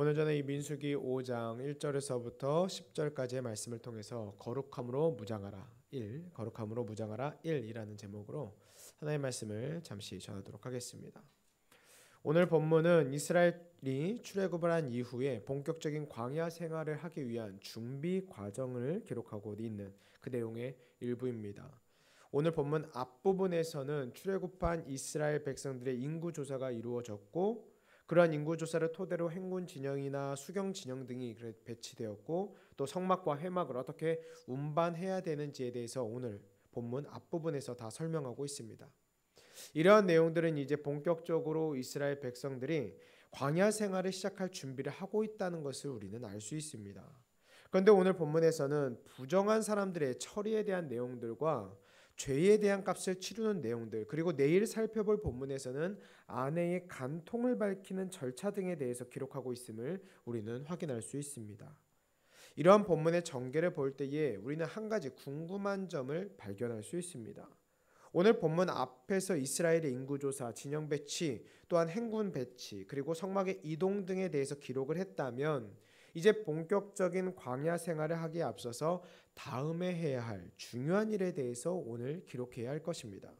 오늘 전에 이 민수기 5장 1절에서부터 10절까지의 말씀을 통해서 거룩함으로 무장하라 1, 거룩함으로 무장하라 1이라는 제목으로 하나님의 말씀을 잠시 전하도록 하겠습니다. 오늘 본문은 이스라엘이 출애굽을 한 이후에 본격적인 광야 생활을 하기 위한 준비 과정을 기록하고 있는 그 내용의 일부입니다. 오늘 본문 앞부분에서는 출애굽한 이스라엘 백성들의 인구 조사가 이루어졌고 그러한 인구 조사를 토대로 행군 진영이나 수경 진영 등이 배치되었고 또 성막과 회막을 어떻게 운반해야 되는지에 대해서 오늘 본문 앞부분에서 다 설명하고 있습니다. 이러한 내용들은 이제 본격적으로 이스라엘 백성들이 광야 생활을 시작할 준비를 하고 있다는 것을 우리는 알 수 있습니다. 그런데 오늘 본문에서는 부정한 사람들의 처리에 대한 내용들과 죄에 대한 값을 치르는 내용들 그리고 내일 살펴볼 본문에서는 아내의 간통을 밝히는 절차 등에 대해서 기록하고 있음을 우리는 확인할 수 있습니다. 이러한 본문의 전개를 볼 때에 우리는 한 가지 궁금한 점을 발견할 수 있습니다. 오늘 본문 앞에서 이스라엘의 인구조사, 진영 배치, 또한 행군 배치, 그리고 성막의 이동 등에 대해서 기록을 했다면 이제 본격적인 광야 생활을 하기에 앞서서 다음에 해야 할 중요한 일에 대해서 오늘 기록해야 할 것입니다.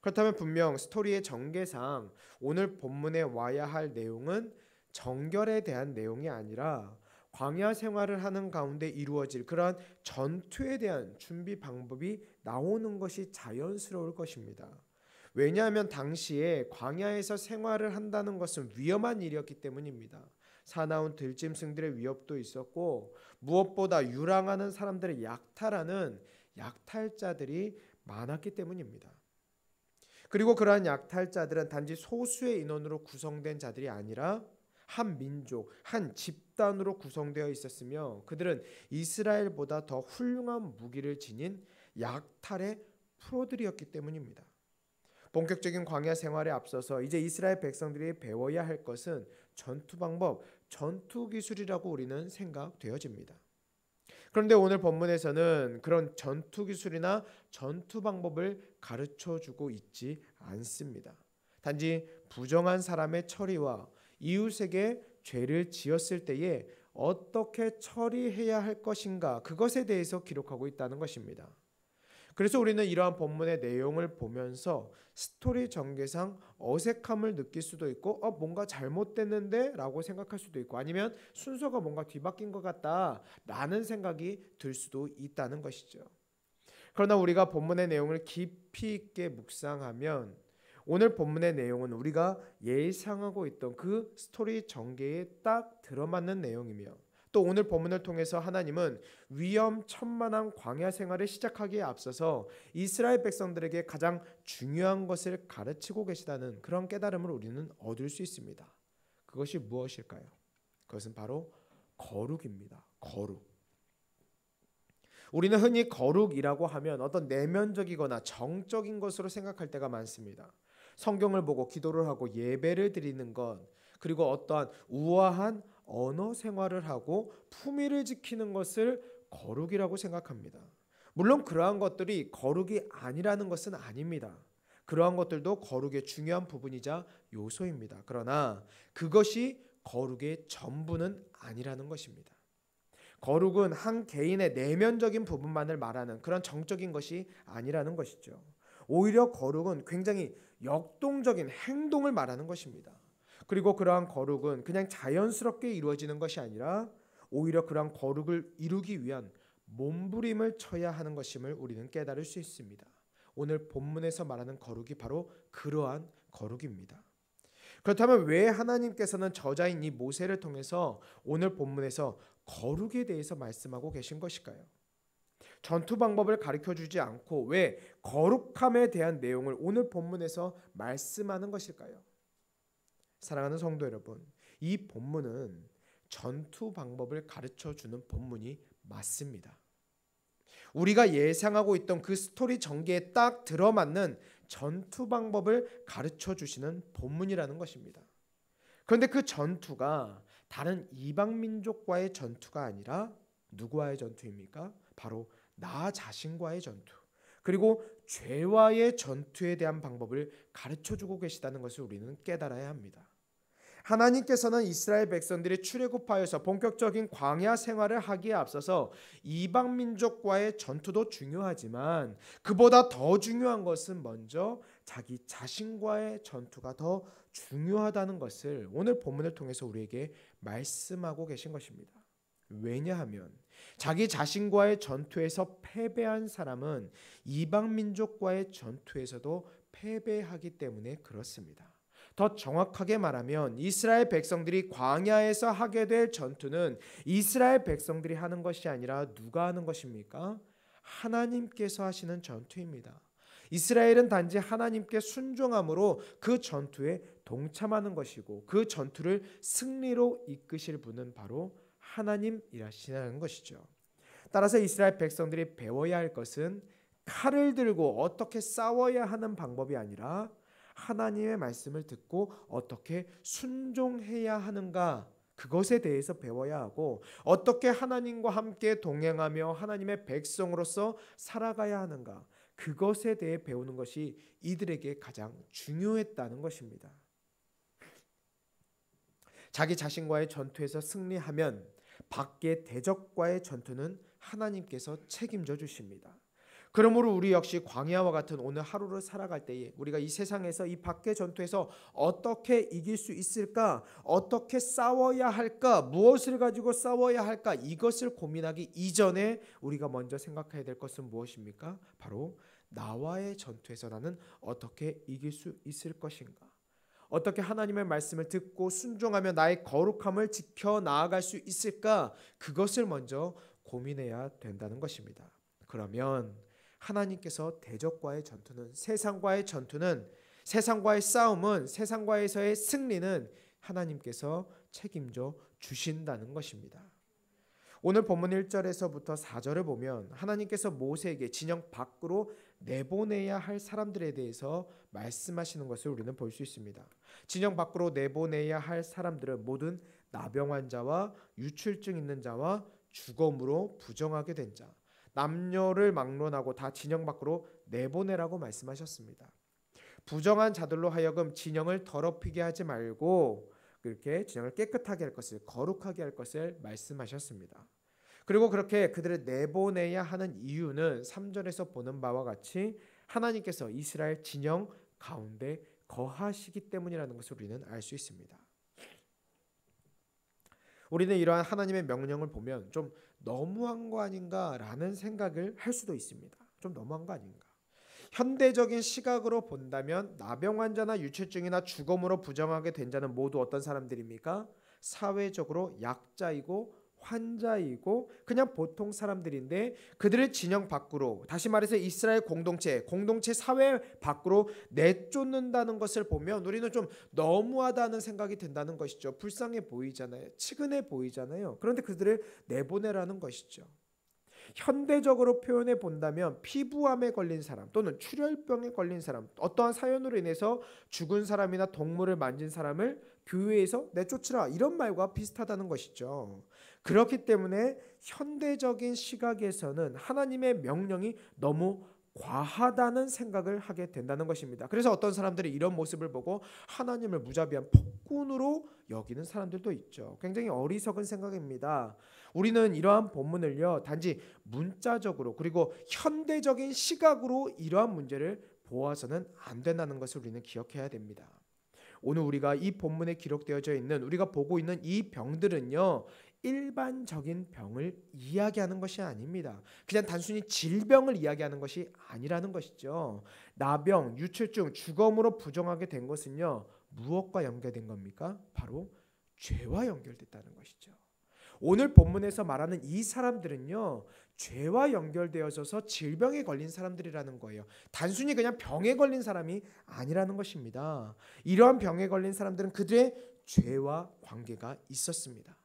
그렇다면 분명 스토리의 전개상 오늘 본문에 와야 할 내용은 정결에 대한 내용이 아니라 광야 생활을 하는 가운데 이루어질 그러한 전투에 대한 준비 방법이 나오는 것이 자연스러울 것입니다. 왜냐하면 당시에 광야에서 생활을 한다는 것은 위험한 일이었기 때문입니다. 사나운 들짐승들의 위협도 있었고 무엇보다 유랑하는 사람들의 약탈하는 약탈자들이 많았기 때문입니다. 그리고 그러한 약탈자들은 단지 소수의 인원으로 구성된 자들이 아니라 한 민족, 한 집단으로 구성되어 있었으며 그들은 이스라엘보다 더 훌륭한 무기를 지닌 약탈의 프로들이었기 때문입니다. 본격적인 광야 생활에 앞서서 이제 이스라엘 백성들이 배워야 할 것은 전투 방법, 전투 기술이라고 우리는 생각되어집니다. 그런데 오늘 본문에서는 그런 전투 기술이나 전투 방법을 가르쳐 주고 있지 않습니다. 단지 부정한 사람의 처리와 이웃에게 죄를 지었을 때에 어떻게 처리해야 할 것인가 그것에 대해서 기록하고 있다는 것입니다. 그래서 우리는 이러한 본문의 내용을 보면서 스토리 전개상 어색함을 느낄 수도 있고 어 뭔가 잘못됐는데 라고 생각할 수도 있고 아니면 순서가 뭔가 뒤바뀐 것 같다 라는 생각이 들 수도 있다는 것이죠. 그러나 우리가 본문의 내용을 깊이 있게 묵상하면 오늘 본문의 내용은 우리가 예상하고 있던 그 스토리 전개에 딱 들어맞는 내용이며 또 오늘 본문을 통해서 하나님은 위험 천만한 광야 생활을 시작하기에 앞서서 이스라엘 백성들에게 가장 중요한 것을 가르치고 계시다는 그런 깨달음을 우리는 얻을 수 있습니다. 그것이 무엇일까요? 그것은 바로 거룩입니다. 거룩. 우리는 흔히 거룩이라고 하면 어떤 내면적이거나 정적인 것으로 생각할 때가 많습니다. 성경을 보고 기도를 하고 예배를 드리는 것, 그리고 어떠한 우아한 언어 생활을 하고 품위를 지키는 것을 거룩이라고 생각합니다. 물론 그러한 것들이 거룩이 아니라는 것은 아닙니다. 그러한 것들도 거룩의 중요한 부분이자 요소입니다. 그러나 그것이 거룩의 전부는 아니라는 것입니다. 거룩은 한 개인의 내면적인 부분만을 말하는 그런 정적인 것이 아니라는 것이죠. 오히려 거룩은 굉장히 역동적인 행동을 말하는 것입니다. 그리고 그러한 거룩은 그냥 자연스럽게 이루어지는 것이 아니라 오히려 그러한 거룩을 이루기 위한 몸부림을 쳐야 하는 것임을 우리는 깨달을 수 있습니다. 오늘 본문에서 말하는 거룩이 바로 그러한 거룩입니다. 그렇다면 왜 하나님께서는 저자인 이 모세를 통해서 오늘 본문에서 거룩에 대해서 말씀하고 계신 것일까요? 전투 방법을 가르쳐 주지 않고 왜 거룩함에 대한 내용을 오늘 본문에서 말씀하는 것일까요? 사랑하는 성도 여러분, 이 본문은 전투 방법을 가르쳐 주는 본문이 맞습니다. 우리가 예상하고 있던 그 스토리 전개에 딱 들어맞는 전투 방법을 가르쳐 주시는 본문이라는 것입니다. 그런데 그 전투가 다른 이방 민족과의 전투가 아니라 누구와의 전투입니까? 바로 나 자신과의 전투. 그리고 죄와의 전투에 대한 방법을 가르쳐 주고 계시다는 것을 우리는 깨달아야 합니다. 하나님께서는 이스라엘 백성들이 출애굽하여서 본격적인 광야 생활을 하기에 앞서서 이방 민족과의 전투도 중요하지만 그보다 더 중요한 것은 먼저 자기 자신과의 전투가 더 중요하다는 것을 오늘 본문을 통해서 우리에게 말씀하고 계신 것입니다. 왜냐하면 자기 자신과의 전투에서 패배한 사람은 이방 민족과의 전투에서도 패배하기 때문에 그렇습니다. 더 정확하게 말하면 이스라엘 백성들이 광야에서 하게 될 전투는 이스라엘 백성들이 하는 것이 아니라 누가 하는 것입니까? 하나님께서 하시는 전투입니다. 이스라엘은 단지 하나님께 순종함으로 그 전투에 동참하는 것이고 그 전투를 승리로 이끄실 분은 바로 하나님이라시는 라 것이죠. 따라서 이스라엘 백성들이 배워야 할 것은 칼을 들고 어떻게 싸워야 하는 방법이 아니라 하나님의 말씀을 듣고 어떻게 순종해야 하는가 그것에 대해서 배워야 하고 어떻게 하나님과 함께 동행하며 하나님의 백성으로서 살아가야 하는가 그것에 대해 배우는 것이 이들에게 가장 중요했다는 것입니다. 자기 자신과의 전투에서 승리하면 밖의 대적과의 전투는 하나님께서 책임져 주십니다. 그러므로 우리 역시 광야와 같은 오늘 하루를 살아갈 때에 우리가 이 세상에서 이 밖의 전투에서 어떻게 이길 수 있을까? 어떻게 싸워야 할까? 무엇을 가지고 싸워야 할까? 이것을 고민하기 이전에 우리가 먼저 생각해야 될 것은 무엇입니까? 바로 나와의 전투에서 나는 어떻게 이길 수 있을 것인가? 어떻게 하나님의 말씀을 듣고 순종하며 나의 거룩함을 지켜 나아갈 수 있을까? 그것을 먼저 고민해야 된다는 것입니다. 그러면 하나님께서 대적과의 전투는 세상과의 전투는 세상과의 싸움은 세상과에서의 승리는 하나님께서 책임져 주신다는 것입니다. 오늘 본문 1절에서부터 4절을 보면 하나님께서 모세에게 진영 밖으로 내보내야 할 사람들에 대해서 말씀하시는 것을 우리는 볼 수 있습니다. 진영 밖으로 내보내야 할 사람들은 모든 나병 환자와 유출증 있는 자와 죽음으로 부정하게 된 자, 남녀를 막론하고 다 진영 밖으로 내보내라고 말씀하셨습니다. 부정한 자들로 하여금 진영을 더럽히게 하지 말고 그렇게 진영을 깨끗하게 할 것을 거룩하게 할 것을 말씀하셨습니다. 그리고 그렇게 그들을 내보내야 하는 이유는 3절에서 보는 바와 같이 하나님께서 이스라엘 진영 가운데 거하시기 때문이라는 것을 우리는 알 수 있습니다. 우리는 이러한 하나님의 명령을 보면 좀 너무한 거 아닌가라는 생각을 할 수도 있습니다. 좀 너무한 거 아닌가. 현대적인 시각으로 본다면 나병 환자나 유체증이나 죽음으로 부정하게 된 자는 모두 어떤 사람들입니까? 사회적으로 약자이고 환자이고 그냥 보통 사람들인데 그들을 진영 밖으로 다시 말해서 이스라엘 공동체 공동체 사회 밖으로 내쫓는다는 것을 보면 우리는 좀 너무하다는 생각이 든다는 것이죠 불쌍해 보이잖아요 측은해 보이잖아요 그런데 그들을 내보내라는 것이죠 현대적으로 표현해 본다면 피부암에 걸린 사람 또는 출혈병에 걸린 사람 어떠한 사연으로 인해서 죽은 사람이나 동물을 만진 사람을 교회에서 내쫓으라 이런 말과 비슷하다는 것이죠. 그렇기 때문에 현대적인 시각에서는 하나님의 명령이 너무 과하다는 생각을 하게 된다는 것입니다. 그래서 어떤 사람들이 이런 모습을 보고 하나님을 무자비한 폭군으로 여기는 사람들도 있죠. 굉장히 어리석은 생각입니다. 우리는 이러한 본문을요, 단지 문자적으로 그리고 현대적인 시각으로 이러한 문제를 보아서는 안 된다는 것을 우리는 기억해야 됩니다. 오늘 우리가 이 본문에 기록되어져 있는 우리가 보고 있는 이 병들은요 일반적인 병을 이야기하는 것이 아닙니다. 그냥 단순히 질병을 이야기하는 것이 아니라는 것이죠. 나병, 유출증, 주검으로 부정하게 된 것은요. 무엇과 연결된 겁니까? 바로 죄와 연결됐다는 것이죠. 오늘 본문에서 말하는 이 사람들은요. 죄와 연결되어져서 질병에 걸린 사람들이라는 거예요. 단순히 그냥 병에 걸린 사람이 아니라는 것입니다. 이러한 병에 걸린 사람들은 그들의 죄와 관계가 있었습니다.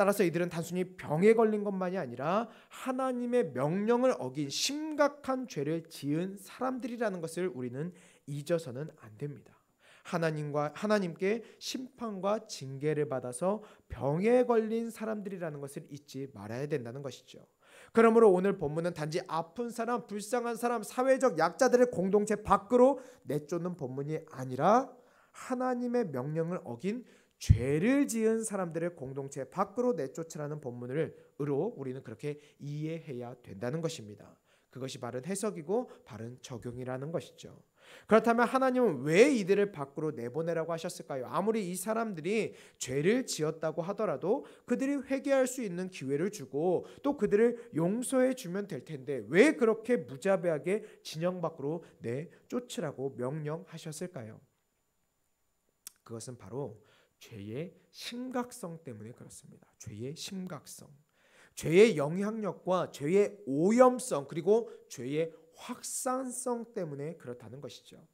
따라서 이들은 단순히 병에 걸린 것만이 아니라 하나님의 명령을 어긴 심각한 죄를 지은 사람들이라는 것을 우리는 잊어서는 안 됩니다. 하나님과 하나님께 심판과 징계를 받아서 병에 걸린 사람들이라는 것을 잊지 말아야 된다는 것이죠. 그러므로 오늘 본문은 단지 아픈 사람, 불쌍한 사람, 사회적 약자들의 공동체 밖으로 내쫓는 본문이 아니라 하나님의 명령을 어긴 죄를 지은 사람들을 공동체 밖으로 내쫓으라는 본문을으로 우리는 그렇게 이해해야 된다는 것입니다. 그것이 바른 해석이고 바른 적용이라는 것이죠. 그렇다면 하나님은 왜 이들을 밖으로 내보내라고 하셨을까요? 아무리 이 사람들이 죄를 지었다고 하더라도 그들이 회개할 수 있는 기회를 주고 또 그들을 용서해 주면 될 텐데 왜 그렇게 무자비하게 진영 밖으로 내쫓으라고 명령하셨을까요? 그것은 바로 죄의 심각성 때문에 그렇습니다. 죄의 심각성. 죄의 영향력과 죄의 오염성 그리고 죄의 확산성 때문에 그렇다는 것이죠.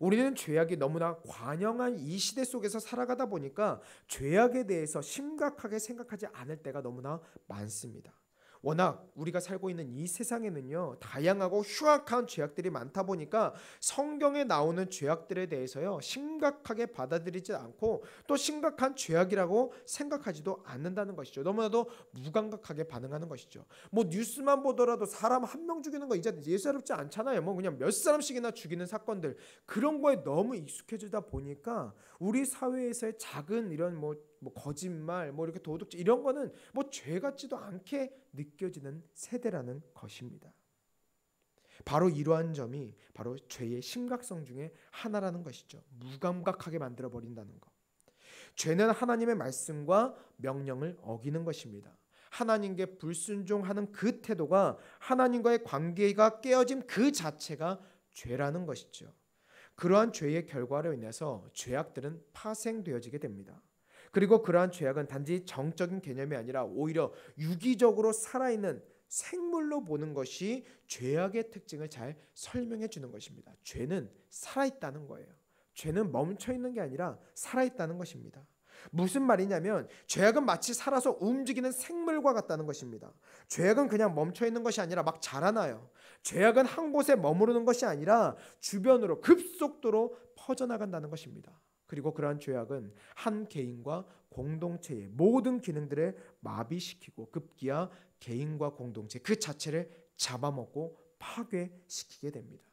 우리는 죄악이 너무나 관영한 이 시대 속에서 살아가다 보니까 죄악에 대해서 심각하게 생각하지 않을 때가 너무나 많습니다. 워낙 우리가 살고 있는 이 세상에는요 다양하고 흉악한 죄악들이 많다 보니까 성경에 나오는 죄악들에 대해서요 심각하게 받아들이지 않고 또 심각한 죄악이라고 생각하지도 않는다는 것이죠 너무나도 무감각하게 반응하는 것이죠 뭐 뉴스만 보더라도 사람 한 명 죽이는 거 이제 예사롭지 않잖아요 뭐 그냥 몇 사람씩이나 죽이는 사건들 그런 거에 너무 익숙해지다 보니까 우리 사회에서의 작은 이런 뭐뭐 거짓말, 뭐 이렇게 도둑질 이런 거는 뭐 죄 같지도 않게 느껴지는 세대라는 것입니다. 바로 이러한 점이 바로 죄의 심각성 중에 하나라는 것이죠. 무감각하게 만들어 버린다는 것. 죄는 하나님의 말씀과 명령을 어기는 것입니다. 하나님께 불순종하는 그 태도가 하나님과의 관계가 깨어짐 그 자체가 죄라는 것이죠. 그러한 죄의 결과로 인해서 죄악들은 파생되어지게 됩니다. 그리고 그러한 죄악은 단지 정적인 개념이 아니라 오히려 유기적으로 살아있는 생물로 보는 것이 죄악의 특징을 잘 설명해 주는 것입니다. 죄는 살아있다는 거예요. 죄는 멈춰 있는 게 아니라 살아있다는 것입니다. 무슨 말이냐면 죄악은 마치 살아서 움직이는 생물과 같다는 것입니다. 죄악은 그냥 멈춰 있는 것이 아니라 막 자라나요. 죄악은 한 곳에 머무르는 것이 아니라 주변으로 급속도로 퍼져나간다는 것입니다. 그리고 그러한 죄악은 한 개인과 공동체의 모든 기능들을 마비시키고 급기야 개인과 공동체 그 자체를 잡아먹고 파괴시키게 됩니다.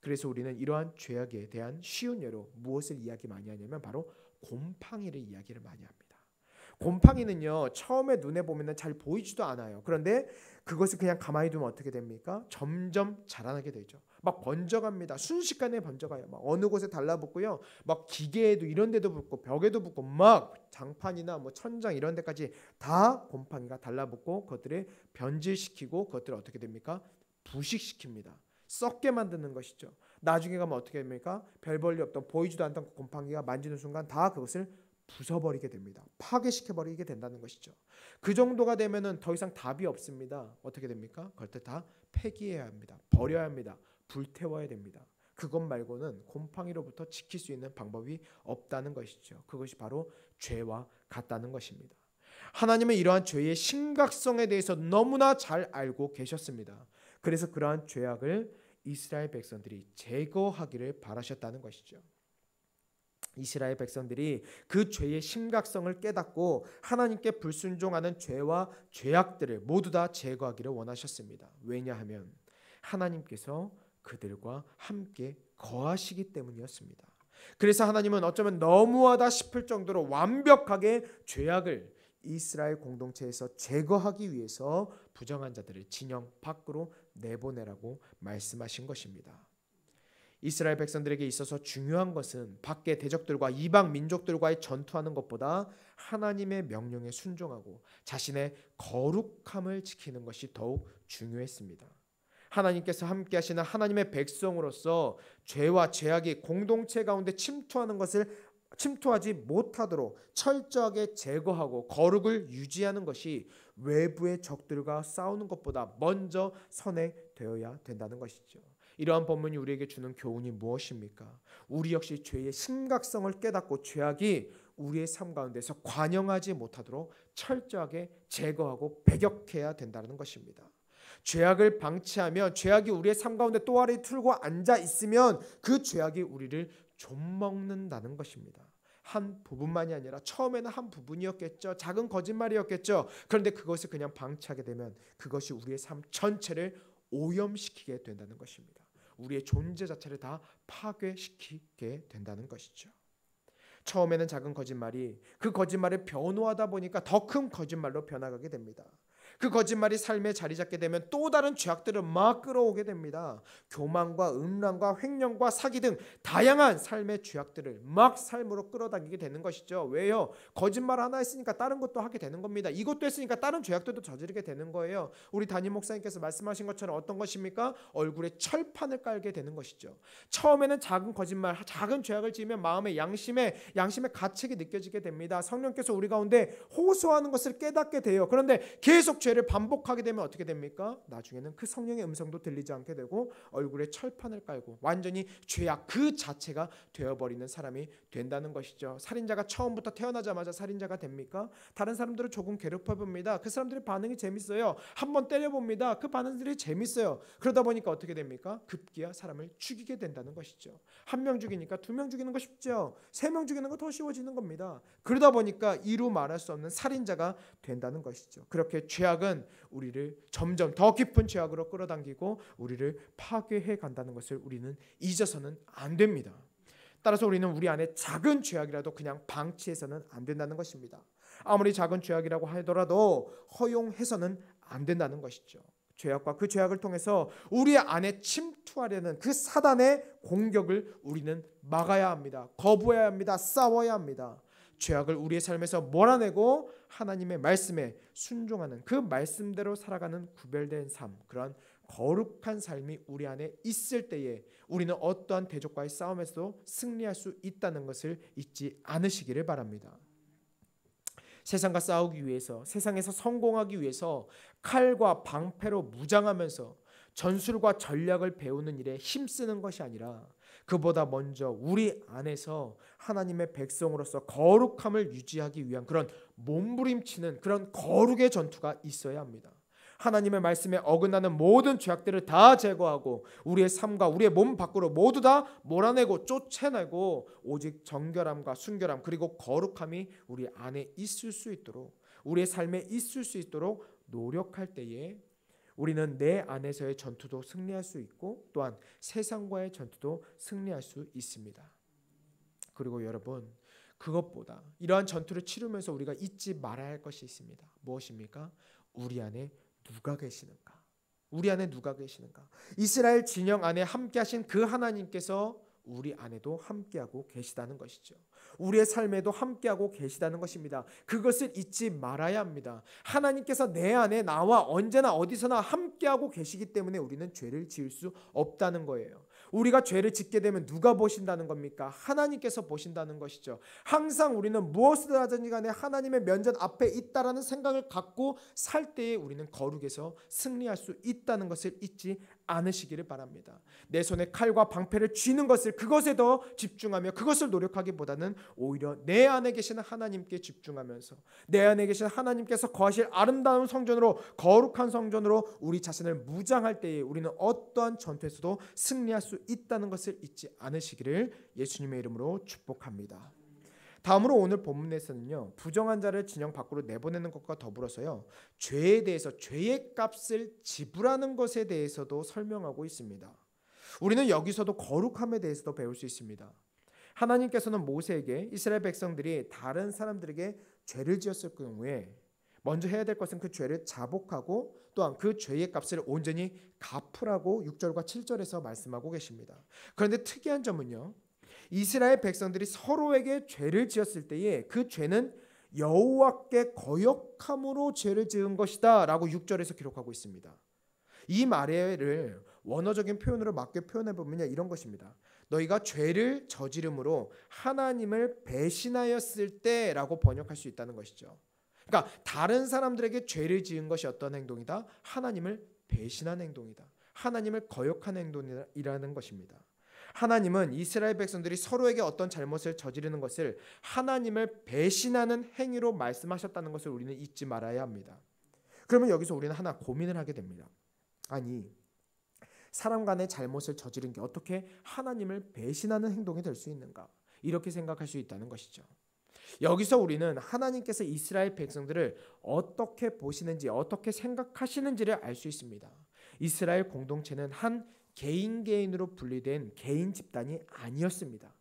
그래서 우리는 이러한 죄악에 대한 쉬운 예로 무엇을 이야기 많이 하냐면 바로 곰팡이를 이야기를 많이 합니다. 곰팡이는요 처음에 눈에 보면은 잘 보이지도 않아요. 그런데 그것을 그냥 가만히 두면 어떻게 됩니까? 점점 자라나게 되죠. 막 번져갑니다. 순식간에 번져가요. 막 어느 곳에 달라붙고요. 막 기계에도 이런 데도 붙고 벽에도 붙고 막 장판이나 뭐 천장 이런 데까지 다 곰팡이가 달라붙고 그것들을 변질시키고 그것들을 어떻게 됩니까? 부식시킵니다. 썩게 만드는 것이죠. 나중에 가면 어떻게 됩니까? 별 볼일 없던 보이지도 않던 곰팡이가 만지는 순간 다 그것을 부숴버리게 됩니다. 파괴시켜버리게 된다는 것이죠. 그 정도가 되면더 이상 답이 없습니다. 어떻게 됩니까? 그것들 다 폐기해야 합니다. 버려야 합니다. 불태워야 됩니다. 그것 말고는 곰팡이로부터 지킬 수 있는 방법이 없다는 것이죠. 그것이 바로 죄와 같다는 것입니다. 하나님은 이러한 죄의 심각성에 대해서 너무나 잘 알고 계셨습니다. 그래서 그러한 죄악을 이스라엘 백성들이 제거하기를 바라셨다는 것이죠. 이스라엘 백성들이 그 죄의 심각성을 깨닫고 하나님께 불순종하는 죄와 죄악들을 모두 다 제거하기를 원하셨습니다. 왜냐하면 하나님께서 그들과 함께 거하시기 때문이었습니다. 그래서 하나님은 어쩌면 너무하다 싶을 정도로 완벽하게 죄악을 이스라엘 공동체에서 제거하기 위해서 부정한 자들을 진영 밖으로 내보내라고 말씀하신 것입니다. 이스라엘 백성들에게 있어서 중요한 것은 밖의 대적들과 이방 민족들과의 전투하는 것보다 하나님의 명령에 순종하고 자신의 거룩함을 지키는 것이 더욱 중요했습니다. 하나님께서 함께 하시는 하나님의 백성으로서 죄와 죄악이 공동체 가운데 침투하는 것을 침투하지 못하도록 철저하게 제거하고 거룩을 유지하는 것이 외부의 적들과 싸우는 것보다 먼저 선행되어야 된다는 것이죠. 이러한 법문이 우리에게 주는 교훈이 무엇입니까? 우리 역시 죄의 심각성을 깨닫고 죄악이 우리의 삶 가운데서 관영하지 못하도록 철저하게 제거하고 배격해야 된다는 것입니다. 죄악을 방치하면 죄악이 우리의 삶 가운데 또아리 틀고 앉아 있으면 그 죄악이 우리를 좀먹는다는 것입니다. 한 부분만이 아니라 처음에는 한 부분이었겠죠. 작은 거짓말이었겠죠. 그런데 그것을 그냥 방치하게 되면 그것이 우리의 삶 전체를 오염시키게 된다는 것입니다. 우리의 존재 자체를 다 파괴시키게 된다는 것이죠. 처음에는 작은 거짓말이 그 거짓말을 변호하다 보니까 더 큰 거짓말로 변화가게 됩니다. 그 거짓말이 삶에 자리 잡게 되면 또 다른 죄악들을 막 끌어오게 됩니다. 교만과 음란과 횡령과 사기 등 다양한 삶의 죄악들을 막 삶으로 끌어당기게 되는 것이죠. 왜요? 거짓말 하나 했으니까 다른 것도 하게 되는 겁니다. 이것도 했으니까 다른 죄악들도 저지르게 되는 거예요. 우리 담임 목사님께서 말씀하신 것처럼 어떤 것입니까? 얼굴에 철판을 깔게 되는 것이죠. 처음에는 작은 거짓말, 작은 죄악을 지으면 마음의 양심에 양심의 가책이 느껴지게 됩니다. 성령께서 우리 가운데 호소하는 것을 깨닫게 돼요. 그런데 계속 죄 죄를 반복하게 되면 어떻게 됩니까? 나중에는 그 성령의 음성도 들리지 않게 되고 얼굴에 철판을 깔고 완전히 죄악 그 자체가 되어버리는 사람이 된다는 것이죠. 살인자가 처음부터 태어나자마자 살인자가 됩니까? 다른 사람들을 조금 괴롭혀봅니다. 그 사람들의 반응이 재밌어요. 한번 때려봅니다. 그 반응들이 재밌어요. 그러다 보니까 어떻게 됩니까? 급기야 사람을 죽이게 된다는 것이죠. 한 명 죽이니까 두 명 죽이는 거 쉽죠. 세 명 죽이는 거 더 쉬워지는 겁니다. 그러다 보니까 이루 말할 수 없는 살인자가 된다는 것이죠. 그렇게 죄악 죄악은 우리를 점점 더 깊은 죄악으로 끌어당기고 우리를 파괴해 간다는 것을 우리는 잊어서는 안 됩니다. 따라서 우리는 우리 안에 작은 죄악이라도 그냥 방치해서는 안 된다는 것입니다. 아무리 작은 죄악이라고 하더라도 허용해서는 안 된다는 것이죠. 죄악과 그 죄악을 통해서 우리 안에 침투하려는 그 사단의 공격을 우리는 막아야 합니다. 거부해야 합니다. 싸워야 합니다. 죄악을 우리의 삶에서 몰아내고 하나님의 말씀에 순종하는 그 말씀대로 살아가는 구별된 삶, 그런 거룩한 삶이 우리 안에 있을 때에 우리는 어떠한 대적과의 싸움에서도 승리할 수 있다는 것을 잊지 않으시기를 바랍니다. 세상과 싸우기 위해서 세상에서 성공하기 위해서 칼과 방패로 무장하면서 전술과 전략을 배우는 일에 힘쓰는 것이 아니라 그보다 먼저 우리 안에서 하나님의 백성으로서 거룩함을 유지하기 위한 그런 몸부림치는 그런 거룩의 전투가 있어야 합니다. 하나님의 말씀에 어긋나는 모든 죄악들을 다 제거하고 우리의 삶과 우리의 몸 밖으로 모두 다 몰아내고 쫓아내고 오직 정결함과 순결함 그리고 거룩함이 우리 안에 있을 수 있도록 우리의 삶에 있을 수 있도록 노력할 때에 우리는 내 안에서의 전투도 승리할 수 있고 또한 세상과의 전투도 승리할 수 있습니다. 그리고 여러분 그것보다 이러한 전투를 치르면서 우리가 잊지 말아야 할 것이 있습니다. 무엇입니까? 우리 안에 누가 계시는가? 우리 안에 누가 계시는가? 이스라엘 진영 안에 함께 하신 그 하나님께서 우리 안에도 함께하고 계시다는 것이죠. 우리의 삶에도 함께하고 계시다는 것입니다. 그것을 잊지 말아야 합니다. 하나님께서 내 안에 나와 언제나 어디서나 함께하고 계시기 때문에 우리는 죄를 지을 수 없다는 거예요. 우리가 죄를 짓게 되면 누가 보신다는 겁니까? 하나님께서 보신다는 것이죠. 항상 우리는 무엇을 하든지 간에 하나님의 면전 앞에 있다라는 생각을 갖고 살 때에 우리는 거룩에서 승리할 수 있다는 것을 잊지 않으시기를 바랍니다. 내 손에 칼과 방패를 쥐는 것을 그것에 더 집중하며 그것을 노력하기보다는 오히려 내 안에 계시는 하나님께 집중하면서 내 안에 계신 하나님께서 거하실 아름다운 성전으로 거룩한 성전으로 우리 자신을 무장할 때에 우리는 어떠한 전투에서도 승리할 수 있다는 것을 잊지 않으시기를 예수님의 이름으로 축복합니다. 다음으로 오늘 본문에서는요. 부정한 자를 진영 밖으로 내보내는 것과 더불어서요. 죄에 대해서 죄의 값을 지불하는 것에 대해서도 설명하고 있습니다. 우리는 여기서도 거룩함에 대해서도 배울 수 있습니다. 하나님께서는 모세에게 이스라엘 백성들이 다른 사람들에게 죄를 지었을 경우에 먼저 해야 될 것은 그 죄를 자복하고 또한 그 죄의 값을 온전히 갚으라고 6절과 7절에서 말씀하고 계십니다. 그런데 특이한 점은요. 이스라엘 백성들이 서로에게 죄를 지었을 때에 그 죄는 여호와께 거역함으로 죄를 지은 것이다라고 6절에서 기록하고 있습니다. 이 말을 원어적인 표현으로 맞게 표현해 보면 이런 것입니다. 너희가 죄를 저지름으로 하나님을 배신하였을 때라고 번역할 수 있다는 것이죠. 그러니까 다른 사람들에게 죄를 지은 것이 어떤 행동이다? 하나님을 배신한 행동이다. 하나님을 거역한 행동이라는 것입니다. 하나님은 이스라엘 백성들이 서로에게 어떤 잘못을 저지르는 것을 하나님을 배신하는 행위로 말씀하셨다는 것을 우리는 잊지 말아야 합니다. 그러면 여기서 우리는 하나 고민을 하게 됩니다. 아니, 사람 간의 잘못을 저지른 게 어떻게 하나님을 배신하는 행동이 될 수 있는가? 이렇게 생각할 수 있다는 것이죠. 여기서 우리는 하나님께서 이스라엘 백성들을 어떻게 보시는지 어떻게 생각하시는지를 알 수 있습니다. 이스라엘 공동체는 한 개인 개인으로 분리된 개인 집단이 아니었습니다.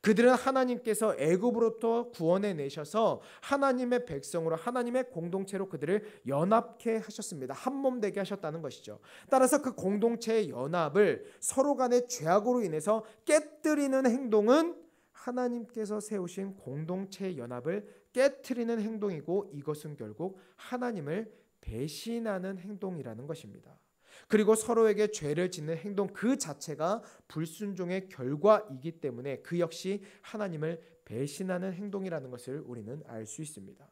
그들은 하나님께서 애굽으로부터 구원해 내셔서 하나님의 백성으로 하나님의 공동체로 그들을 연합케 하셨습니다. 한 몸 되게 하셨다는 것이죠. 따라서 그 공동체의 연합을 서로 간의 죄악으로 인해서 깨뜨리는 행동은 하나님께서 세우신 공동체의 연합을 깨뜨리는 행동이고 이것은 결국 하나님을 배신하는 행동이라는 것입니다. 그리고 서로에게 죄를 짓는 행동 그 자체가 불순종의 결과이기 때문에 그 역시 하나님을 배신하는 행동이라는 것을 우리는 알 수 있습니다.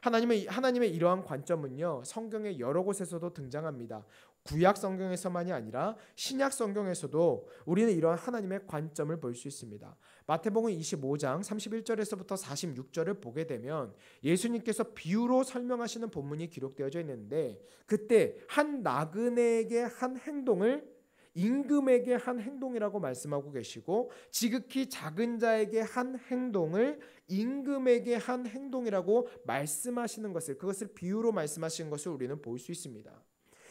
하나님의 하나님의 이러한 관점은요 성경의 여러 곳에서도 등장합니다. 구약 성경에서만이 아니라 신약 성경에서도 우리는 이러한 하나님의 관점을 볼 수 있습니다. 마태복음 25장 31절에서부터 46절을 보게 되면 예수님께서 비유로 설명하시는 본문이 기록되어져 있는데 그때 한 나그네에게 한 행동을 임금에게 한 행동이라고 말씀하고 계시고 지극히 작은 자에게 한 행동을 임금에게 한 행동이라고 말씀하시는 것을 그것을 비유로 말씀하시는 것을 우리는 볼 수 있습니다.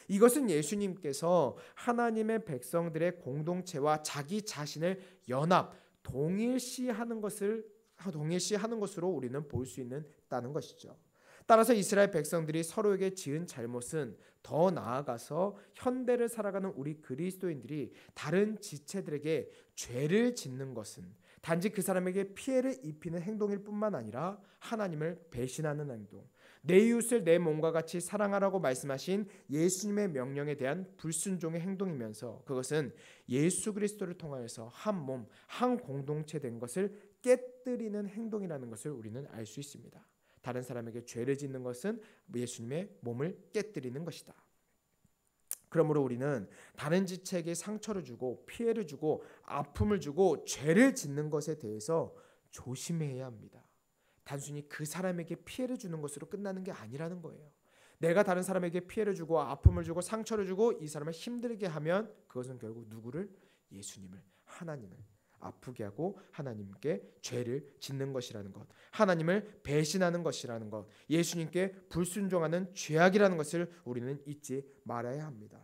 이것은 예수님께서 하나님의 백성들의 공동체와 자기 자신을 연합 동일시하는 것을 동일시하는 것으로 우리는 볼 수 있는다는 것이죠. 따라서 이스라엘 백성들이 서로에게 지은 잘못은 더 나아가서 현대를 살아가는 우리 그리스도인들이 다른 지체들에게 죄를 짓는 것은 단지 그 사람에게 피해를 입히는 행동일 뿐만 아니라 하나님을 배신하는 행동, 내 이웃을 내 몸과 같이 사랑하라고 말씀하신 예수님의 명령에 대한 불순종의 행동이면서 그것은 예수 그리스도를 통하여서 한 몸, 한 공동체 된 것을 깨뜨리는 행동이라는 것을 우리는 알 수 있습니다. 다른 사람에게 죄를 짓는 것은 예수님의 몸을 깨뜨리는 것이다. 그러므로 우리는 다른 지체에게 상처를 주고 피해를 주고 아픔을 주고 죄를 짓는 것에 대해서 조심해야 합니다. 단순히 그 사람에게 피해를 주는 것으로 끝나는 게 아니라는 거예요. 내가 다른 사람에게 피해를 주고 아픔을 주고 상처를 주고 이 사람을 힘들게 하면 그것은 결국 누구를 예수님을 하나님을 아프게 하고 하나님께 죄를 짓는 것이라는 것, 하나님을 배신하는 것이라는 것, 예수님께 불순종하는 죄악이라는 것을 우리는 잊지 말아야 합니다.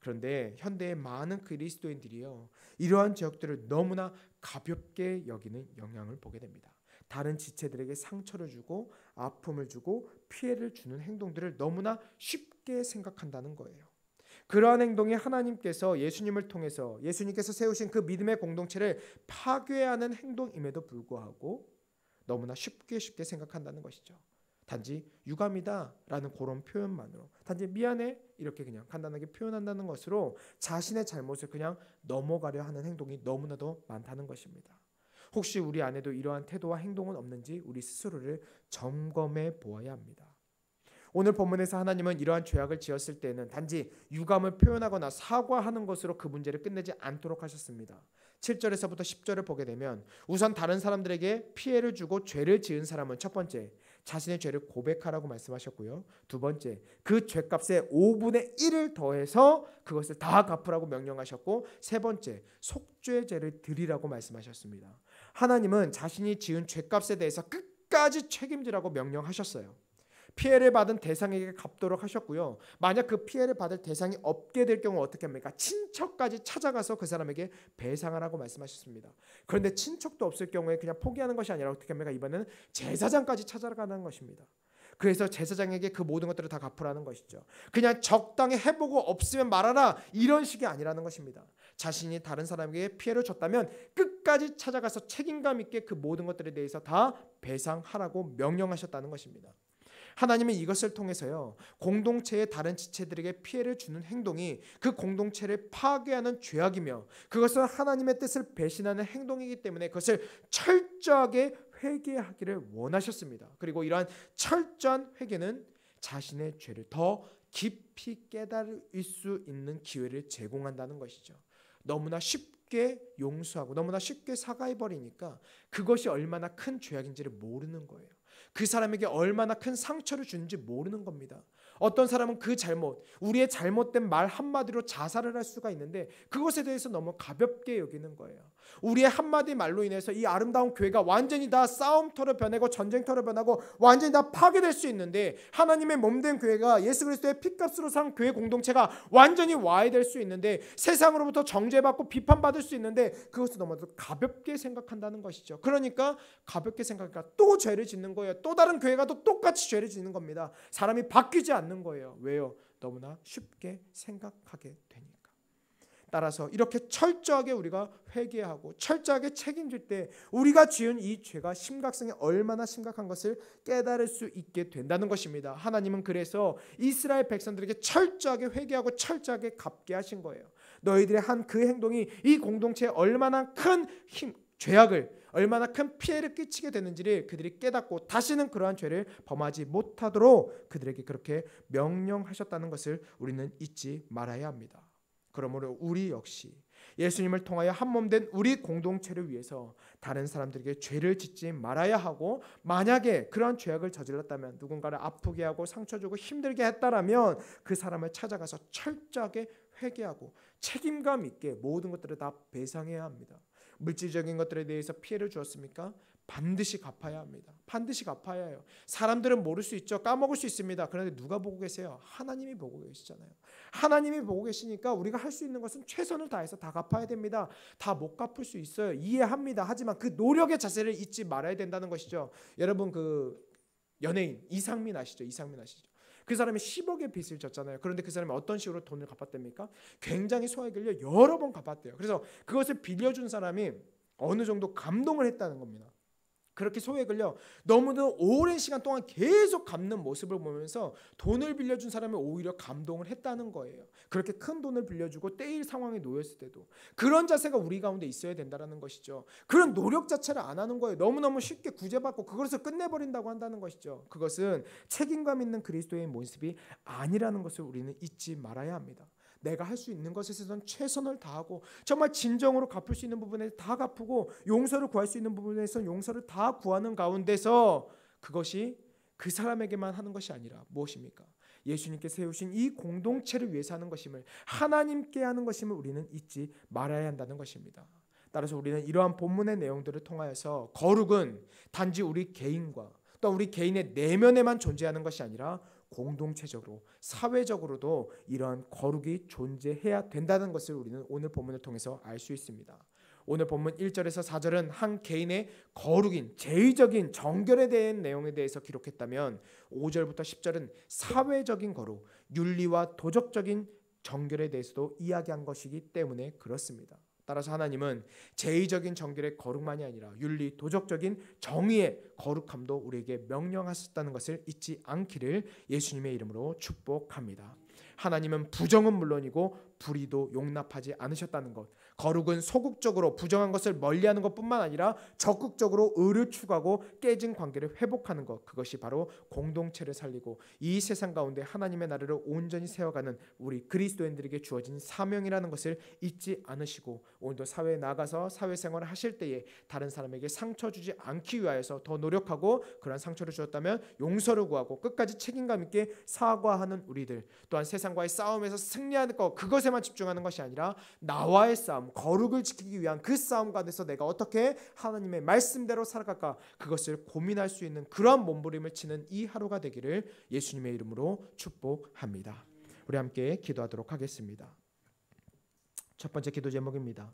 그런데 현대의 많은 그리스도인들이요 이러한 지역들을 너무나 가볍게 여기는 영향을 보게 됩니다. 다른 지체들에게 상처를 주고 아픔을 주고 피해를 주는 행동들을 너무나 쉽게 생각한다는 거예요. 그러한 행동이 하나님께서 예수님을 통해서 예수님께서 세우신 그 믿음의 공동체를 파괴하는 행동임에도 불구하고 너무나 쉽게 쉽게 생각한다는 것이죠. 단지 유감이다라는 그런 표현만으로 단지 미안해 이렇게 그냥 간단하게 표현한다는 것으로 자신의 잘못을 그냥 넘어가려 하는 행동이 너무나도 많다는 것입니다. 혹시 우리 안에도 이러한 태도와 행동은 없는지 우리 스스로를 점검해 보아야 합니다. 오늘 본문에서 하나님은 이러한 죄악을 지었을 때는 단지 유감을 표현하거나 사과하는 것으로 그 문제를 끝내지 않도록 하셨습니다. 7절에서부터 10절을 보게 되면 우선 다른 사람들에게 피해를 주고 죄를 지은 사람은 첫 번째 자신의 죄를 고백하라고 말씀하셨고요. 두 번째, 그죄값의 5분의 1을 더해서 그것을 다 갚으라고 명령하셨고 세 번째, 속죄제를 드리라고 말씀하셨습니다. 하나님은 자신이 지은 죄값에 대해서 끝까지 책임지라고 명령하셨어요. 피해를 받은 대상에게 갚도록 하셨고요. 만약 그 피해를 받을 대상이 없게 될 경우 어떻게 합니까? 친척까지 찾아가서 그 사람에게 배상하라고 말씀하셨습니다. 그런데 친척도 없을 경우에 그냥 포기하는 것이 아니라 어떻게 합니까? 이번에는 제사장까지 찾아가는 것입니다. 그래서 제사장에게 그 모든 것들을 다 갚으라는 것이죠. 그냥 적당히 해보고 없으면 말하라 이런 식이 아니라는 것입니다. 자신이 다른 사람에게 피해를 줬다면 끝까지 찾아가서 책임감 있게 그 모든 것들에 대해서 다 배상하라고 명령하셨다는 것입니다. 하나님은 이것을 통해서요 공동체의 다른 지체들에게 피해를 주는 행동이 그 공동체를 파괴하는 죄악이며 그것은 하나님의 뜻을 배신하는 행동이기 때문에 그것을 철저하게 회개하기를 원하셨습니다. 그리고 이러한 철저한 회개는 자신의 죄를 더 깊이 깨달을 수 있는 기회를 제공한다는 것이죠. 너무나 쉽게 용서하고 너무나 쉽게 사과해 버리니까 그것이 얼마나 큰 죄악인지를 모르는 거예요. 그 사람에게 얼마나 큰 상처를 준지 모르는 겁니다. 어떤 사람은 그 잘못, 우리의 잘못된 말 한마디로 자살을 할 수가 있는데 그것에 대해서 너무 가볍게 여기는 거예요. 우리의 한마디 말로 인해서 이 아름다운 교회가 완전히 다 싸움터로 변하고 전쟁터로 변하고 완전히 다 파괴될 수 있는데 하나님의 몸된 교회가 예수 그리스도의 피값으로 산 교회 공동체가 완전히 와해될 수 있는데 세상으로부터 정죄받고 비판받을 수 있는데 그것을 너무도 가볍게 생각한다는 것이죠. 그러니까 가볍게 생각하니까 또 죄를 짓는 거예요. 또 다른 교회가 또 똑같이 죄를 짓는 겁니다. 사람이 바뀌지 않는 거예요. 왜요? 너무나 쉽게 생각하게 되니까. 따라서 이렇게 철저하게 우리가 회개하고 철저하게 책임질 때 우리가 지은 이 죄가 심각성이 얼마나 심각한 것을 깨달을 수 있게 된다는 것입니다. 하나님은 그래서 이스라엘 백성들에게 철저하게 회개하고 철저하게 갚게 하신 거예요. 너희들의 한 그 행동이 이 공동체에 얼마나 큰 힘, 죄악을 얼마나 큰 피해를 끼치게 되는지를 그들이 깨닫고 다시는 그러한 죄를 범하지 못하도록 그들에게 그렇게 명령하셨다는 것을 우리는 잊지 말아야 합니다. 그러므로 우리 역시 예수님을 통하여 한몸된 우리 공동체를 위해서 다른 사람들에게 죄를 짓지 말아야 하고 만약에 그러한 죄악을 저질렀다면 누군가를 아프게 하고 상처 주고 힘들게 했다라면 그 사람을 찾아가서 철저하게 회개하고 책임감 있게 모든 것들을 다 배상해야 합니다. 물질적인 것들에 대해서 피해를 주었습니까? 반드시 갚아야 합니다. 반드시 갚아야 해요. 사람들은 모를 수 있죠. 까먹을 수 있습니다. 그런데 누가 보고 계세요? 하나님이 보고 계시잖아요. 하나님이 보고 계시니까 우리가 할 수 있는 것은 최선을 다해서 다 갚아야 됩니다. 다 못 갚을 수 있어요. 이해합니다. 하지만 그 노력의 자세를 잊지 말아야 된다는 것이죠. 여러분 그 연예인 이상민 아시죠? 이상민 아시죠? 그 사람이 10억의 빚을 졌잖아요. 그런데 그 사람이 어떤 식으로 돈을 갚았답니까? 굉장히 소액을요 여러 번 갚았대요. 그래서 그것을 빌려준 사람이 어느 정도 감동을 했다는 겁니다. 그렇게 소에 걸려 너무도 오랜 시간 동안 계속 갚는 모습을 보면서 돈을 빌려준 사람이 오히려 감동을 했다는 거예요. 그렇게 큰 돈을 빌려주고 때일 상황에 놓였을 때도 그런 자세가 우리 가운데 있어야 된다는 것이죠. 그런 노력 자체를 안 하는 거예요. 너무너무 쉽게 구제받고 그것을 끝내버린다고 한다는 것이죠. 그것은 책임감 있는 그리스도의 모습이 아니라는 것을 우리는 잊지 말아야 합니다. 내가 할 수 있는 것에 대서는 최선을 다하고 정말 진정으로 갚을 수 있는 부분에 다 갚고 용서를 구할 수 있는 부분에서 용서를 다 구하는 가운데서 그것이 그 사람에게만 하는 것이 아니라 무엇입니까? 예수님께 세우신 이 공동체를 위해서 하는 것임을 하나님께 하는 것임을 우리는 잊지 말아야 한다는 것입니다. 따라서 우리는 이러한 본문의 내용들을 통하여서 거룩은 단지 우리 개인과 또 우리 개인의 내면에만 존재하는 것이 아니라 공동체적으로 사회적으로도 이런 거룩이 존재해야 된다는 것을 우리는 오늘 본문을 통해서 알 수 있습니다. 오늘 본문 1절에서 4절은 한 개인의 거룩인 제의적인 정결에 대한 내용에 대해서 기록했다면 5절부터 10절은 사회적인 거룩, 윤리와 도덕적인 정결에 대해서도 이야기한 것이기 때문에 그렇습니다. 따라서 하나님은 제의적인 정결의 거룩만이 아니라 윤리 도적적인 정의의 거룩함도 우리에게 명령하셨다는 것을 잊지 않기를 예수님의 이름으로 축복합니다. 하나님은 부정은 물론이고 불의도 용납하지 않으셨다는 것. 거룩은 소극적으로 부정한 것을 멀리하는 것뿐만 아니라 적극적으로 의를 추구하고 깨진 관계를 회복하는 것. 그것이 바로 공동체를 살리고 이 세상 가운데 하나님의 나라를 온전히 세워가는 우리 그리스도인들에게 주어진 사명이라는 것을 잊지 않으시고 오늘도 사회에 나가서 사회생활을 하실 때에 다른 사람에게 상처 주지 않기 위하여서 더 노력하고 그러한 상처를 주었다면 용서를 구하고 끝까지 책임감 있게 사과하는 우리들 또한 세상과의 싸움에서 승리하는 것 그것에만 집중하는 것이 아니라 나와의 싸움 거룩을 지키기 위한 그 싸움 가운데서 내가 어떻게 하나님의 말씀대로 살아갈까 그것을 고민할 수 있는 그런 몸부림을 치는 이 하루가 되기를 예수님의 이름으로 축복합니다. 우리 함께 기도하도록 하겠습니다. 첫 번째 기도 제목입니다.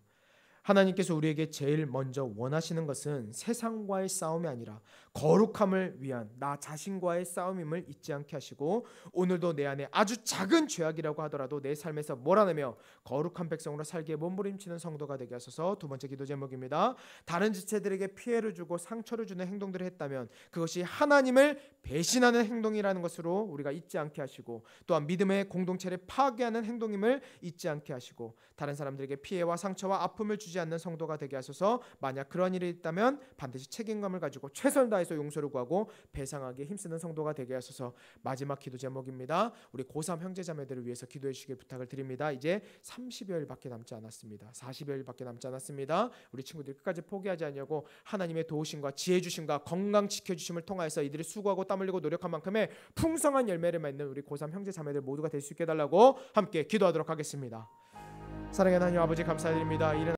하나님께서 우리에게 제일 먼저 원하시는 것은 세상과의 싸움이 아니라 거룩함을 위한 나 자신과의 싸움임을 잊지 않게 하시고 오늘도 내 안에 아주 작은 죄악이라고 하더라도 내 삶에서 몰아내며 거룩한 백성으로 살기에 몸부림치는 성도가 되게 하소서 두 번째 기도 제목입니다. 다른 지체들에게 피해를 주고 상처를 주는 행동들을 했다면 그것이 하나님을 배신하는 행동이라는 것으로 우리가 잊지 않게 하시고 또한 믿음의 공동체를 파괴하는 행동임을 잊지 않게 하시고 다른 사람들에게 피해와 상처와 아픔을 주지 고치지 않는 성도가 되게 하소서. 만약 그런 일이 있다면 반드시 책임감을 가지고 최선을 다해서 용서를 구하고 배상하기에 힘쓰는 성도가 되게 하소서. 마지막 기도 제목입니다. 우리 고3 형제자매들을 위해서 기도해 주시길 부탁을 드립니다. 이제 30여일밖에 남지 않았습니다. 40여일밖에 남지 않았습니다. 우리 친구들 끝까지 포기하지 않냐고 하나님의 도우심과 지혜 주심과 건강 지켜 주심을 통하여서 이들이 수고하고 땀 흘리고 노력한 만큼의 풍성한 열매를 맺는 우리 고3 형제 자매들 모두가 될 수 있게 해 달라고 함께 기도하도록 하겠습니다. 사랑하는 하나님 아버지 감사드립니다.